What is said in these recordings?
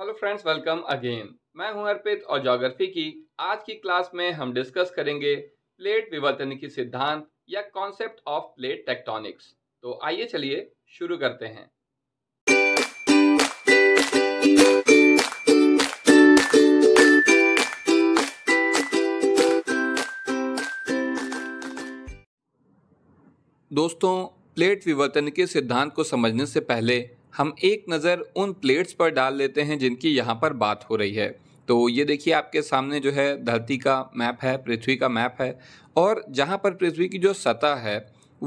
hello friends welcome again मैं हूं अर्पित और जोग्राफी की आज की क्लास में हम डिस्कस करेंगे प्लेट विवर्तन की सिद्धांत या कॉन्सेप्ट ऑफ प्लेट टेक्टोनिक्स तो आइए चलिए शुरू करते हैं दोस्तों प्लेट विवर्तन के सिद्धांत को समझने से पहले हम एक नज़र उन प्लेट्स पर डाल लेते हैं जिनकी यहाँ पर बात हो रही है तो ये देखिए आपके सामने जो है धरती का मैप है पृथ्वी का मैप है और जहाँ पर पृथ्वी की जो सतह है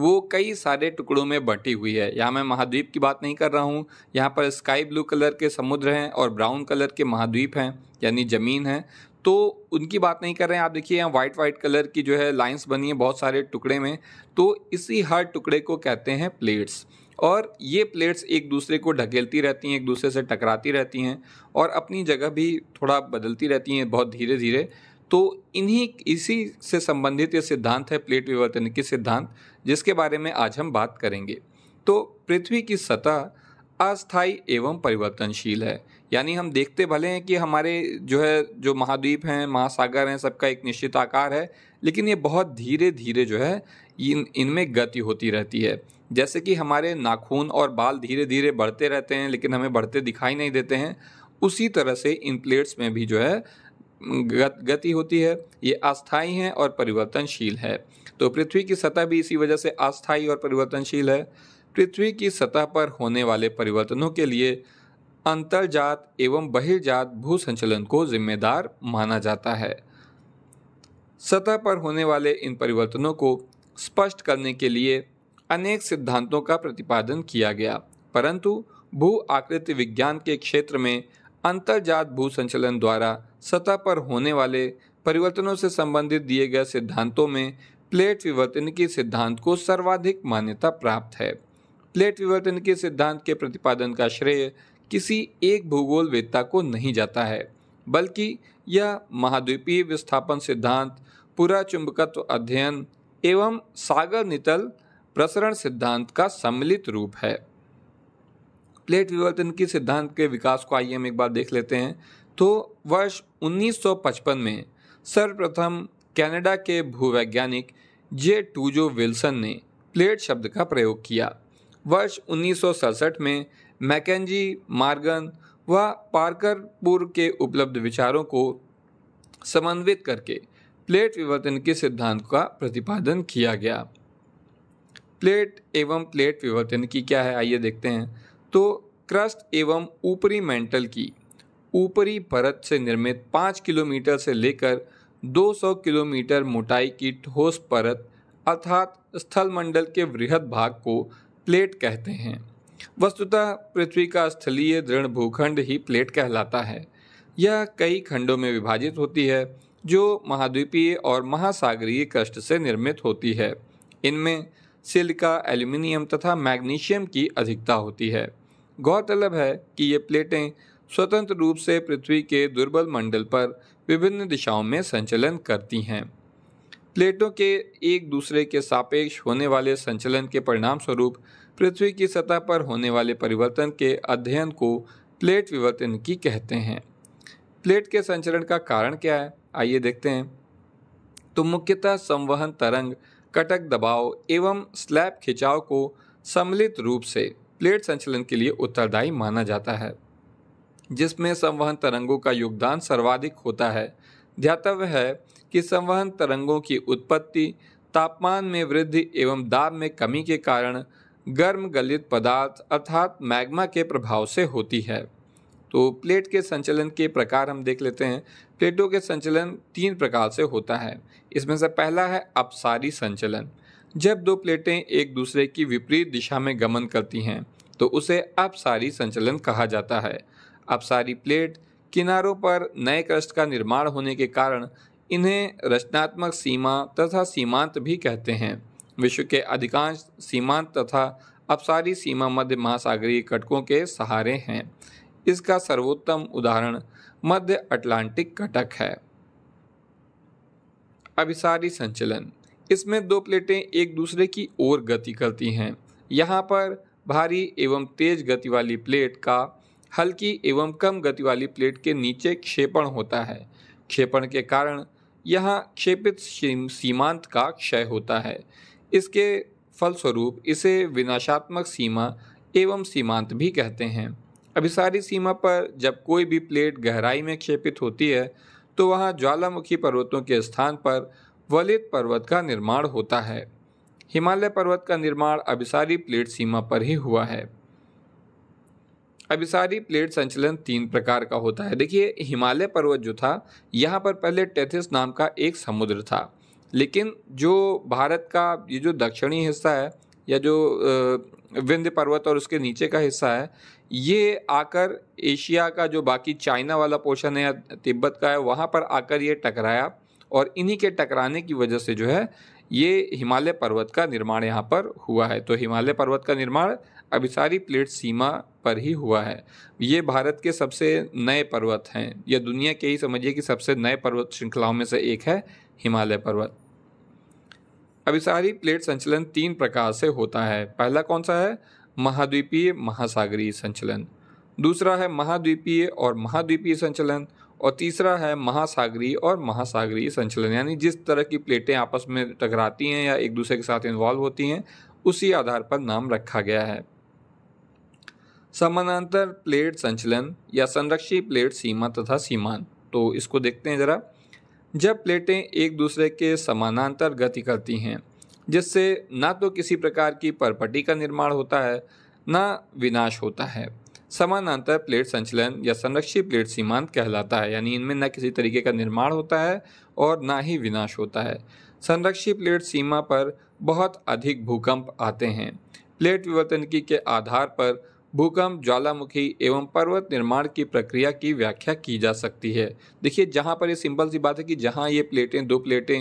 वो कई सारे टुकड़ों में बंटी हुई है यहाँ मैं महाद्वीप की बात नहीं कर रहा हूँ यहाँ पर स्काई ब्लू कलर के समुद्र हैं और ब्राउन कलर के महाद्वीप हैं यानी ज़मीन है तो उनकी बात नहीं कर रहे हैं आप देखिए यहाँ वाइट वाइट कलर की जो है लाइंस बनी है बहुत सारे टुकड़े में तो इसी हर टुकड़े को कहते हैं प्लेट्स और ये प्लेट्स एक दूसरे को ढकेलती रहती हैं एक दूसरे से टकराती रहती हैं और अपनी जगह भी थोड़ा बदलती रहती हैं बहुत धीरे धीरे तो इन्हीं इसी से संबंधित ये सिद्धांत है प्लेट विवर्तन के सिद्धांत जिसके बारे में आज हम बात करेंगे तो पृथ्वी की सतह अस्थाई एवं परिवर्तनशील है यानी हम देखते भले हैं कि हमारे जो है जो महाद्वीप हैं महासागर हैं सबका एक निश्चित आकार है लेकिन ये बहुत धीरे धीरे जो है इन इनमें गति होती रहती है जैसे कि हमारे नाखून और बाल धीरे धीरे बढ़ते रहते हैं लेकिन हमें बढ़ते दिखाई नहीं देते हैं उसी तरह से इन प्लेट्स में भी जो है गत, गति होती है ये अस्थाई हैं और परिवर्तनशील है तो पृथ्वी की सतह भी इसी वजह से अस्थाई और परिवर्तनशील है पृथ्वी की सतह पर होने वाले परिवर्तनों के लिए अंतर्जात एवं बहिर्जात भू संचलन को जिम्मेदार माना जाता है सतह पर होने वाले इन परिवर्तनों को स्पष्ट करने के लिए अनेक सिद्धांतों का प्रतिपादन किया गया परंतु भू आकृति विज्ञान के क्षेत्र में अंतर्जात भू संचलन द्वारा सतह पर होने वाले परिवर्तनों से संबंधित दिए गए सिद्धांतों में प्लेट विवर्तन के सिद्धांत को सर्वाधिक मान्यता प्राप्त है प्लेट विवर्तन के सिद्धांत के प्रतिपादन का श्रेय किसी एक भूगोल वेत्ता को नहीं जाता है बल्कि यह महाद्वीपीय विस्थापन सिद्धांत पूरा चुंबकत्व अध्ययन एवं सागर नितल प्रसरण सिद्धांत का सम्मिलित रूप है प्लेट विवर्तन के सिद्धांत के विकास को आइए हम एक बार देख लेते हैं तो वर्ष 1955 में सर्वप्रथम कनाडा के भूवैज्ञानिक जे टूजो विल्सन ने प्लेट शब्द का प्रयोग किया वर्ष उन्नीस में मैकेजी मार्गन व पार्करपुर के उपलब्ध विचारों को समन्वित करके प्लेट विवर्तन के सिद्धांत का प्रतिपादन किया गया प्लेट एवं प्लेट विवर्तन की क्या है आइए देखते हैं तो क्रस्ट एवं ऊपरी मेंटल की ऊपरी परत से निर्मित पाँच किलोमीटर से लेकर 200 किलोमीटर मोटाई की ठोस परत अर्थात स्थलमंडल के वृहद भाग को प्लेट कहते हैं वस्तुतः पृथ्वी का स्थलीय दृढ़ भूखंड ही प्लेट कहलाता है यह कई खंडों में विभाजित होती है जो महाद्वीपीय और महासागरीय कष्ट से निर्मित होती है इनमें सिलिका एल्यूमिनियम तथा मैग्नीशियम की अधिकता होती है गौरतलब है कि ये प्लेटें स्वतंत्र रूप से पृथ्वी के दुर्बल मंडल पर विभिन्न दिशाओं में संचलन करती हैं प्लेटों के एक दूसरे के सापेक्ष होने वाले संचलन के परिणाम स्वरूप पृथ्वी की सतह पर होने वाले परिवर्तन के अध्ययन को प्लेट विवर्तन की कहते हैं प्लेट के संचलन का कारण क्या है आइए देखते हैं तो मुख्यतः संवहन तरंग कटक दबाव एवं स्लैब खिंचाव को सम्मिलित रूप से प्लेट संचलन के लिए उत्तरदायी माना जाता है जिसमें संवहन तरंगों का योगदान सर्वाधिक होता है ध्यातव्य है कि संवहन तरंगों की उत्पत्ति तापमान में वृद्धि एवं दाब में कमी के कारण गर्म गलित पदार्थ अर्थात मैग्मा के प्रभाव से होती है तो प्लेट के संचलन के प्रकार हम देख लेते हैं प्लेटों के संचलन तीन प्रकार से होता है इसमें से पहला है अपसारी संचलन जब दो प्लेटें एक दूसरे की विपरीत दिशा में गमन करती हैं तो उसे अपसारी संचलन कहा जाता है अपसारी प्लेट किनारों पर नए कष्ट का निर्माण होने के कारण इन्हें रचनात्मक सीमा तथा सीमांत भी कहते हैं विश्व के अधिकांश सीमांत तथा अपसारी सीमा मध्य महासागरीय कटकों के सहारे हैं इसका सर्वोत्तम उदाहरण मध्य अटलांटिक कटक है अभिसारी संचलन इसमें दो प्लेटें एक दूसरे की ओर गति करती हैं यहाँ पर भारी एवं तेज गति वाली प्लेट का हल्की एवं कम गति वाली प्लेट के नीचे क्षेपण होता है क्षेपण के कारण यहाँ क्षेपित सीमांत का क्षय होता है इसके फलस्वरूप इसे विनाशात्मक सीमा एवं सीमांत भी कहते हैं अभिसारी सीमा पर जब कोई भी प्लेट गहराई में क्षेपित होती है तो वहाँ ज्वालामुखी पर्वतों के स्थान पर वलित पर्वत का निर्माण होता है हिमालय पर्वत का निर्माण अभिसारी प्लेट सीमा पर ही हुआ है अभिसारी प्लेट संचलन तीन प्रकार का होता है देखिए हिमालय पर्वत जो था यहाँ पर पहले टेथिस नाम का एक समुद्र था लेकिन जो भारत का ये जो दक्षिणी हिस्सा है या जो विंध्य पर्वत और उसके नीचे का हिस्सा है ये आकर एशिया का जो बाकी चाइना वाला पोर्शन है या तिब्बत का है वहाँ पर आकर ये टकराया और इन्हीं के टकराने की वजह से जो है ये हिमालय पर्वत का निर्माण यहाँ पर हुआ है तो हिमालय पर्वत का निर्माण अभिसारी प्लेट सीमा पर ही हुआ है ये भारत के सबसे नए पर्वत हैं या दुनिया के ही समझिए कि सबसे नए पर्वत श्रृंखलाओं में से एक है हिमालय पर्वत अभिसारी प्लेट संचलन तीन प्रकार से होता है पहला कौन सा है महाद्वीपीय महासागरीय संचलन दूसरा है महाद्वीपीय और महाद्वीपीय संचलन और तीसरा है महासागरीय और महासागरीय संचलन यानी जिस तरह की प्लेटें आपस में टकराती हैं या एक दूसरे के साथ इन्वॉल्व होती हैं उसी आधार पर नाम रखा गया है समानांतर प्लेट संचलन या संरक्षी प्लेट सीमा तथा सीमान तो इसको देखते हैं ज़रा जब प्लेटें एक दूसरे के समानांतर गति करती हैं जिससे ना तो किसी प्रकार की परपटी का निर्माण होता है ना विनाश होता है समानांतर प्लेट संचलन या संरक्षित प्लेट सीमांत कहलाता है यानी इनमें न किसी तरीके का निर्माण होता है और ना ही विनाश होता है संरक्षित प्लेट सीमा पर बहुत अधिक भूकंप आते हैं प्लेट विवर्तनिकी के आधार पर भूकंप ज्वालामुखी एवं पर्वत निर्माण की प्रक्रिया की व्याख्या की जा सकती है देखिए जहाँ पर ये सिंपल सी बात है कि जहाँ ये प्लेटें दो प्लेटें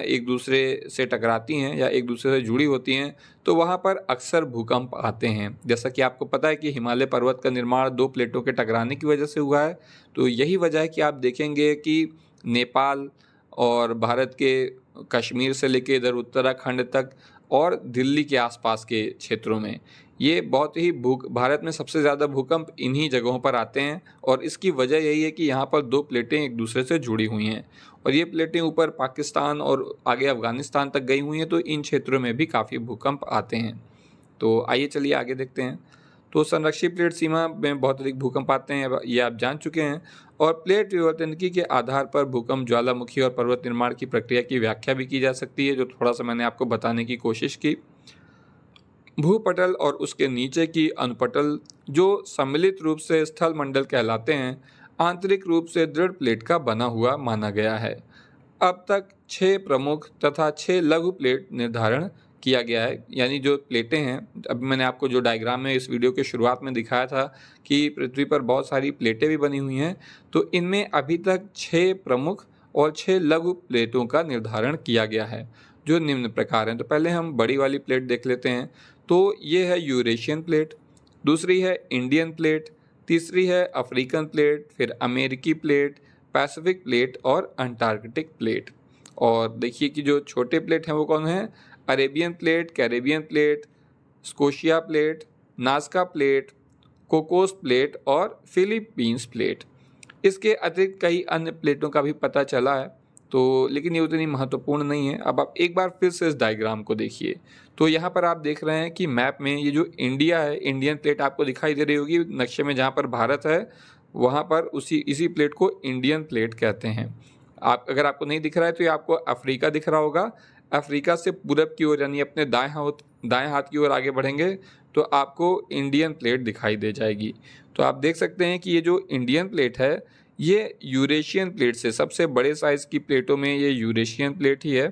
एक दूसरे से टकराती हैं या एक दूसरे से जुड़ी होती हैं तो वहाँ पर अक्सर भूकंप आते हैं जैसा कि आपको पता है कि हिमालय पर्वत का निर्माण दो प्लेटों के टकराने की वजह से हुआ है तो यही वजह है कि आप देखेंगे कि नेपाल और भारत के कश्मीर से लेकर इधर उत्तराखंड तक और दिल्ली के आसपास के क्षेत्रों में ये बहुत ही भूक भारत में सबसे ज़्यादा भूकंप इन्हीं जगहों पर आते हैं और इसकी वजह यही है कि यहाँ पर दो प्लेटें एक दूसरे से जुड़ी हुई हैं और ये प्लेटें ऊपर पाकिस्तान और आगे अफ़गानिस्तान तक गई हुई हैं तो इन क्षेत्रों में भी काफ़ी भूकंप आते हैं तो आइए चलिए आगे देखते हैं तो संरक्षित प्लेट सीमा में बहुत अधिक भूकंप आते हैं ये आप जान चुके हैं और प्लेट की के आधार पर भूकंप ज्वालामुखी और पर्वत निर्माण की प्रक्रिया की व्याख्या भी की जा सकती है जो थोड़ा सा मैंने आपको बताने की कोशिश की भूपटल और उसके नीचे की अनुपटल जो सम्मिलित रूप से स्थल मंडल कहलाते हैं आंतरिक रूप से दृढ़ प्लेट का बना हुआ माना गया है अब तक छः प्रमुख तथा छः लघु प्लेट निर्धारण किया गया है यानी जो प्लेटें हैं अब मैंने आपको जो डायग्राम में इस वीडियो के शुरुआत में दिखाया था कि पृथ्वी पर बहुत सारी प्लेटें भी बनी हुई हैं तो इनमें अभी तक छः प्रमुख और छः लघु प्लेटों का निर्धारण किया गया है जो निम्न प्रकार हैं तो पहले हम बड़ी वाली प्लेट देख लेते हैं तो ये है यूरेशियन प्लेट दूसरी है इंडियन प्लेट तीसरी है अफ्रीकन प्लेट फिर अमेरिकी प्लेट पैसिफिक प्लेट और अंटार्कटिक प्लेट और देखिए कि जो छोटे प्लेट हैं वो कौन हैं Arabian plate Caribbean plate Scotia plate Nazca plate Cocos plate और फिलीपींस प्लेट इसके अतिरिक्त कई अन्य प्लेटों का भी पता चला है तो लेकिन ये उतनी महत्वपूर्ण नहीं है अब आप एक बार फिर से इस डायग्राम को देखिए तो यहाँ पर आप देख रहे हैं कि मैप में ये जो इंडिया है इंडियन प्लेट आपको दिखाई दे रही होगी नक्शे में जहाँ पर भारत है वहाँ पर उसी इसी प्लेट को इंडियन प्लेट कहते हैं आप अगर आपको नहीं दिख रहा है तो ये आपको अफ्रीका दिख रहा होगा अफ्रीका से पूरब की ओर यानी अपने दाएँ हाथ दाएँ हाथ की ओर आगे बढ़ेंगे तो आपको इंडियन प्लेट दिखाई दे जाएगी तो आप देख सकते हैं कि ये जो इंडियन प्लेट है ये यूरेशियन प्लेट से सबसे बड़े साइज़ की प्लेटों में ये यूरेशियन प्लेट ही है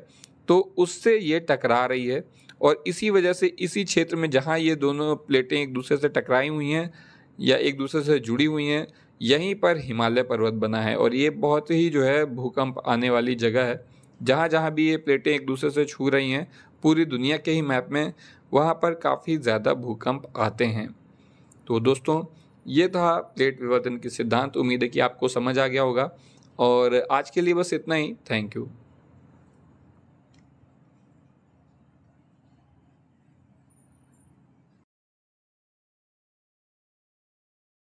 तो उससे ये टकरा रही है और इसी वजह से इसी क्षेत्र में जहाँ ये दोनों प्लेटें एक दूसरे से टकराई हुई हैं या एक दूसरे से जुड़ी हुई हैं यहीं पर हिमालय पर्वत बना है और ये बहुत ही जो है भूकंप आने वाली जगह है जहाँ जहाँ भी ये प्लेटें एक दूसरे से छू रही हैं पूरी दुनिया के ही मैप में वहाँ पर काफ़ी ज़्यादा भूकंप आते हैं तो दोस्तों ये था प्लेट विवर्तन के सिद्धांत उम्मीद है कि आपको समझ आ गया होगा और आज के लिए बस इतना ही थैंक यू